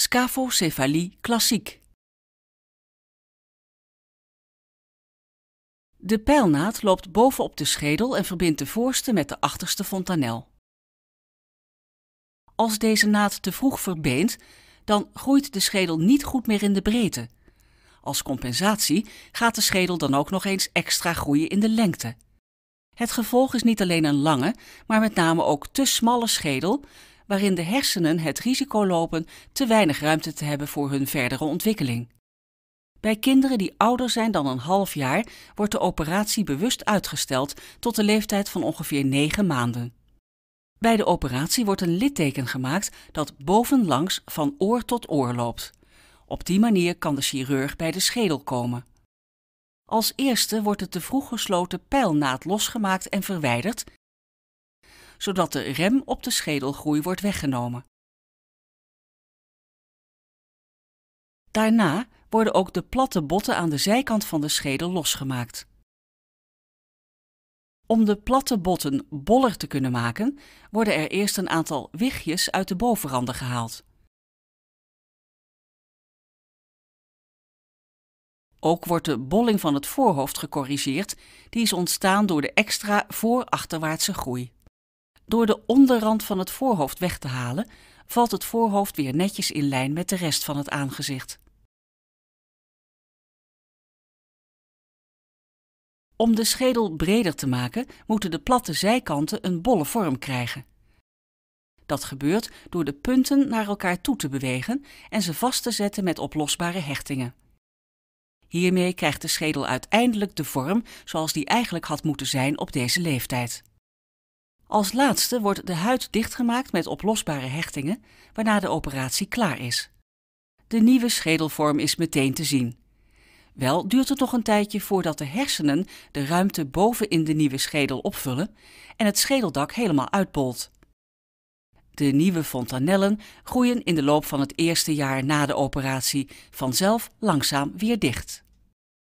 scafocefalie klassiek. De pijlnaad loopt bovenop de schedel en verbindt de voorste met de achterste fontanel. Als deze naad te vroeg verbeent, dan groeit de schedel niet goed meer in de breedte. Als compensatie gaat de schedel dan ook nog eens extra groeien in de lengte. Het gevolg is niet alleen een lange, maar met name ook te smalle schedel, waarin de hersenen het risico lopen te weinig ruimte te hebben voor hun verdere ontwikkeling. Bij kinderen die ouder zijn dan een half jaar wordt de operatie bewust uitgesteld tot de leeftijd van ongeveer 9 maanden. Bij de operatie wordt een litteken gemaakt dat bovenlangs van oor tot oor loopt. Op die manier kan de chirurg bij de schedel komen. Als eerste wordt de te vroeg gesloten pijlnaad losgemaakt en verwijderd, zodat de rem op de schedelgroei wordt weggenomen. Daarna worden ook de platte botten aan de zijkant van de schedel losgemaakt. Om de platte botten boller te kunnen maken, worden er eerst een aantal wichtjes uit de bovenranden gehaald. Ook wordt de bolling van het voorhoofd gecorrigeerd, die is ontstaan door de extra voorachterwaartse groei. Door de onderrand van het voorhoofd weg te halen, valt het voorhoofd weer netjes in lijn met de rest van het aangezicht. Om de schedel breder te maken, moeten de platte zijkanten een bolle vorm krijgen. Dat gebeurt door de punten naar elkaar toe te bewegen en ze vast te zetten met oplosbare hechtingen. Hiermee krijgt de schedel uiteindelijk de vorm zoals die eigenlijk had moeten zijn op deze leeftijd. Als laatste wordt de huid dichtgemaakt met oplosbare hechtingen, waarna de operatie klaar is. De nieuwe schedelvorm is meteen te zien. Wel duurt het nog een tijdje voordat de hersenen de ruimte bovenin de nieuwe schedel opvullen en het schedeldak helemaal uitbolt. De nieuwe fontanellen groeien in de loop van het eerste jaar na de operatie vanzelf langzaam weer dicht.